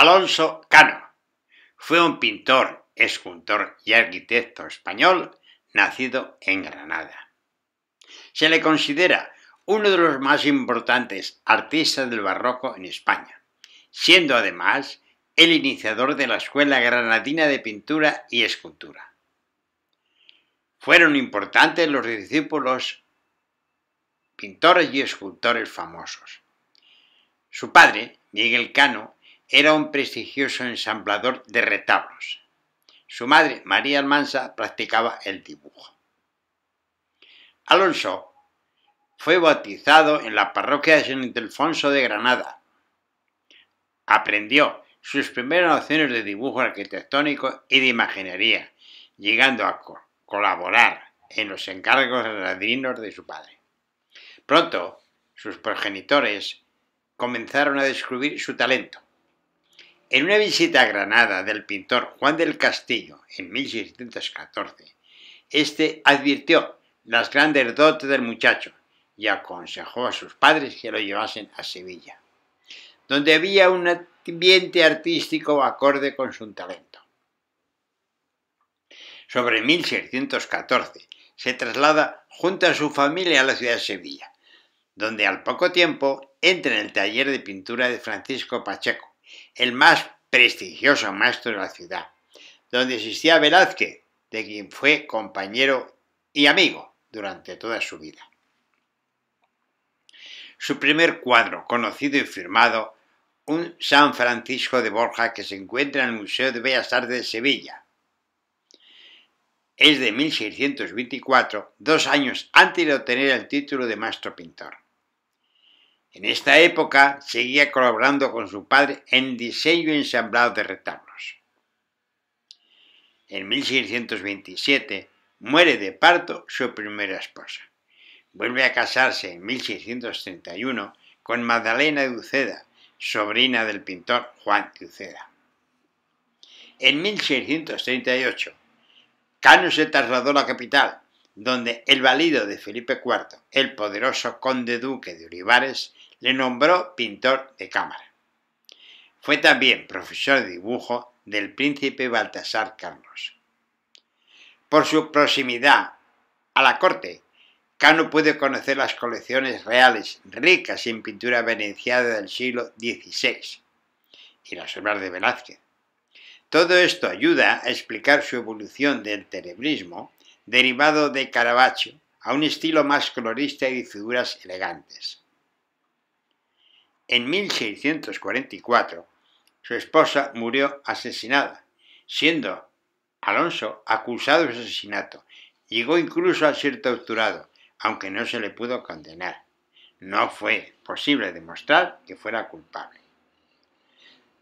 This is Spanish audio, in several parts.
Alonso Cano. Fue un pintor, escultor y arquitecto español nacido en Granada. Se le considera uno de los más importantes artistas del barroco en España, siendo además el iniciador de la Escuela Granadina de Pintura y Escultura. Fueron importantes los discípulos pintores y escultores famosos. Su padre, Miguel Cano, era un prestigioso ensamblador de retablos. Su madre, María Almansa, practicaba el dibujo. Alonso fue bautizado en la parroquia de San Ildefonso de Granada. Aprendió sus primeras nociones de dibujo arquitectónico y de imaginería, llegando a colaborar en los encargos ladrinos de su padre. Pronto, sus progenitores comenzaron a descubrir su talento en una visita a Granada del pintor Juan del Castillo en 1614, este advirtió las grandes dotes del muchacho y aconsejó a sus padres que lo llevasen a Sevilla, donde había un ambiente artístico acorde con su talento. Sobre 1614 se traslada junto a su familia a la ciudad de Sevilla, donde al poco tiempo entra en el taller de pintura de Francisco Pacheco, el más prestigioso maestro de la ciudad, donde existía Velázquez, de quien fue compañero y amigo durante toda su vida. Su primer cuadro, conocido y firmado, un San Francisco de Borja que se encuentra en el Museo de Bellas Artes de Sevilla. Es de 1624, dos años antes de obtener el título de maestro pintor. En esta época seguía colaborando con su padre en diseño y ensamblado de retablos. En 1627 muere de parto su primera esposa. Vuelve a casarse en 1631 con Magdalena de Uceda, sobrina del pintor Juan de Uceda. En 1638, Cano se trasladó a la capital, donde el valido de Felipe IV, el poderoso conde duque de Olivares, le nombró pintor de cámara. Fue también profesor de dibujo del príncipe Baltasar Carlos. Por su proximidad a la corte, Cano puede conocer las colecciones reales ricas en pintura veneciana del siglo XVI y las obras de Velázquez. Todo esto ayuda a explicar su evolución del tenebrismo, derivado de Caravaggio, a un estilo más colorista y de figuras elegantes. En 1644, su esposa murió asesinada, siendo Alonso acusado de asesinato. Llegó incluso a ser torturado, aunque no se le pudo condenar. No fue posible demostrar que fuera culpable.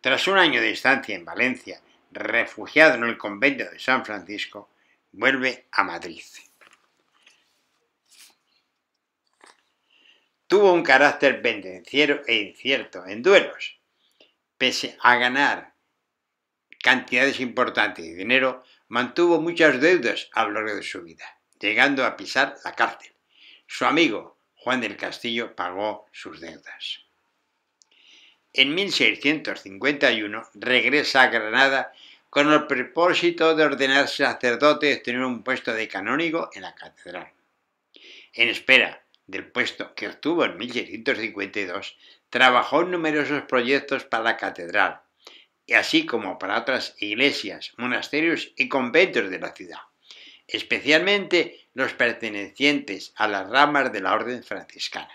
Tras un año de estancia en Valencia, refugiado en el convento de San Francisco, vuelve a Madrid. tuvo un carácter pendenciero e incierto en duelos. Pese a ganar cantidades importantes de dinero, mantuvo muchas deudas a lo largo de su vida, llegando a pisar la cárcel. Su amigo Juan del Castillo pagó sus deudas. En 1651 regresa a Granada con el propósito de ordenarse sacerdote y obtener un puesto de canónigo en la catedral. En espera del puesto que obtuvo en 1652, trabajó en numerosos proyectos para la catedral, así como para otras iglesias, monasterios y conventos de la ciudad, especialmente los pertenecientes a las ramas de la orden franciscana.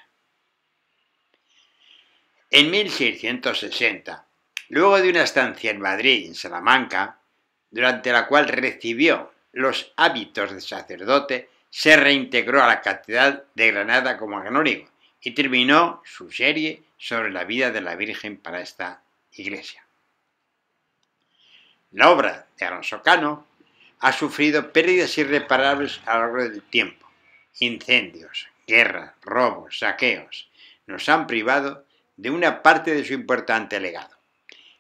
En 1660, luego de una estancia en Madrid y en Salamanca, durante la cual recibió los hábitos de sacerdote, se reintegró a la Catedral de Granada como canónigo y terminó su serie sobre la vida de la Virgen para esta iglesia. La obra de Alonso Cano ha sufrido pérdidas irreparables a lo largo del tiempo. Incendios, guerras, robos, saqueos nos han privado de una parte de su importante legado.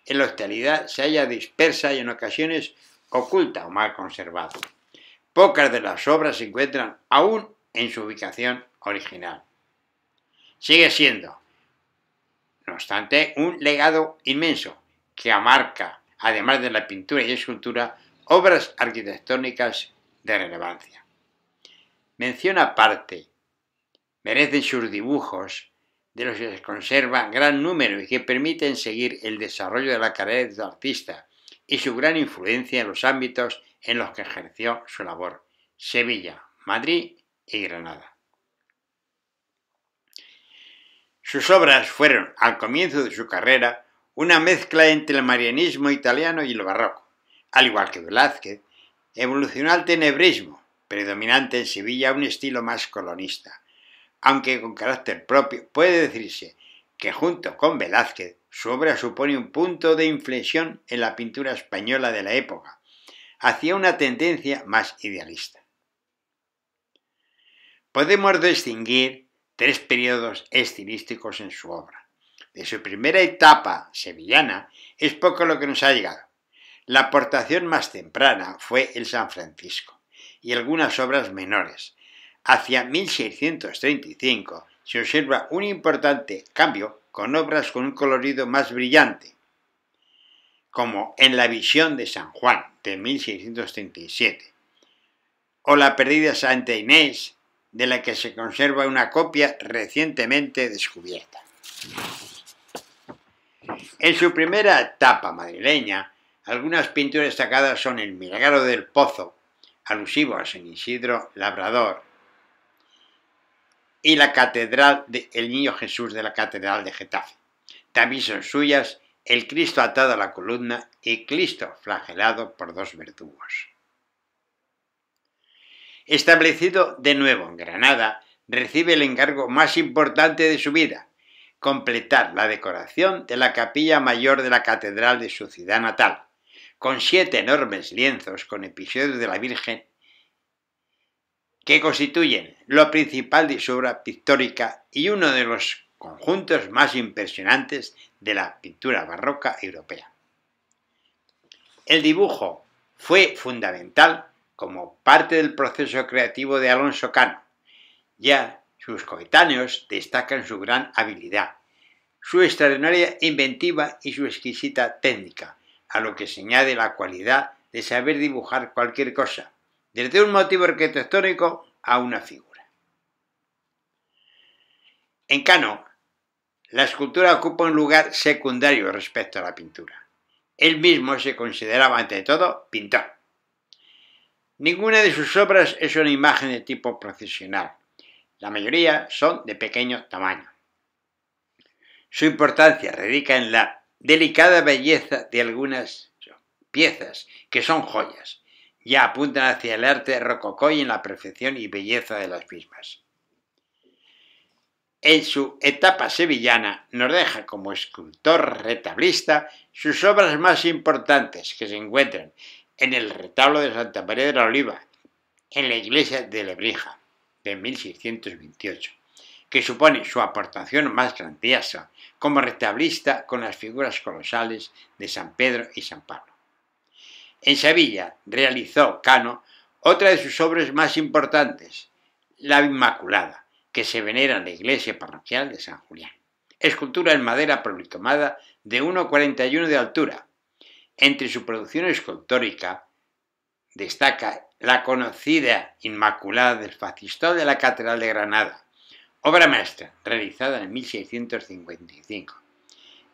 En la hostilidad se halla dispersa y en ocasiones oculta o mal conservada. Pocas de las obras se encuentran aún en su ubicación original. Sigue siendo, no obstante, un legado inmenso que amarca, además de la pintura y escultura, obras arquitectónicas de relevancia. Mención aparte merecen sus dibujos, de los que se conserva gran número y que permiten seguir el desarrollo de la carrera de artista, y su gran influencia en los ámbitos en los que ejerció su labor, Sevilla, Madrid y Granada. Sus obras fueron, al comienzo de su carrera, una mezcla entre el marianismo italiano y el barroco, al igual que Velázquez, evolucionó al tenebrismo, predominante en Sevilla un estilo más colonista, aunque con carácter propio puede decirse que junto con Velázquez, su obra supone un punto de inflexión en la pintura española de la época, hacia una tendencia más idealista. Podemos distinguir tres periodos estilísticos en su obra. De su primera etapa sevillana es poco lo que nos ha llegado. La aportación más temprana fue el San Francisco y algunas obras menores. Hacia 1635 se observa un importante cambio con obras con un colorido más brillante, como en la visión de San Juan de 1637, o la perdida Santa Inés, de la que se conserva una copia recientemente descubierta. En su primera etapa madrileña, algunas pinturas destacadas son El Milagro del Pozo, alusivo a San Isidro Labrador, y la Catedral de El Niño Jesús de la Catedral de Getafe. También son suyas el Cristo atado a la columna y Cristo flagelado por dos verdugos. Establecido de nuevo en Granada, recibe el encargo más importante de su vida, completar la decoración de la capilla mayor de la catedral de su ciudad natal, con siete enormes lienzos con episodios de la Virgen que constituyen lo principal de su obra pictórica y uno de los conjuntos más impresionantes de la pintura barroca europea. El dibujo fue fundamental como parte del proceso creativo de Alonso Cano, ya sus coetáneos destacan su gran habilidad, su extraordinaria inventiva y su exquisita técnica, a lo que se añade la cualidad de saber dibujar cualquier cosa, desde un motivo arquitectónico a una figura. En Cano, la escultura ocupa un lugar secundario respecto a la pintura. Él mismo se consideraba ante todo pintor. Ninguna de sus obras es una imagen de tipo procesional. La mayoría son de pequeño tamaño. Su importancia radica en la delicada belleza de algunas piezas, que son joyas, ya apuntan hacia el arte rococó en la perfección y belleza de las mismas. En su etapa sevillana nos deja como escultor retablista sus obras más importantes que se encuentran en el retablo de Santa María de la Oliva, en la iglesia de Lebrija, de 1628, que supone su aportación más grandiosa como retablista con las figuras colosales de San Pedro y San Pablo. En Sevilla realizó Cano otra de sus obras más importantes, La Inmaculada, que se venera en la iglesia parroquial de San Julián. Escultura en madera policromada de 1,41 de altura. Entre su producción escultórica destaca la conocida Inmaculada del Facistol de la Catedral de Granada, obra maestra realizada en 1655.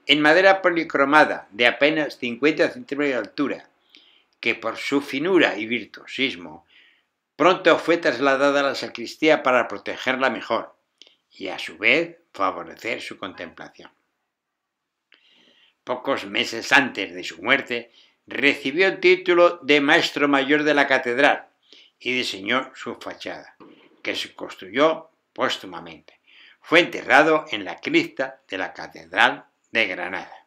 En madera policromada de apenas 50 centímetros de altura, que por su finura y virtuosismo pronto fue trasladada a la sacristía para protegerla mejor y a su vez favorecer su contemplación. Pocos meses antes de su muerte, recibió el título de maestro mayor de la catedral y diseñó su fachada, que se construyó póstumamente. Fue enterrado en la cripta de la catedral de Granada.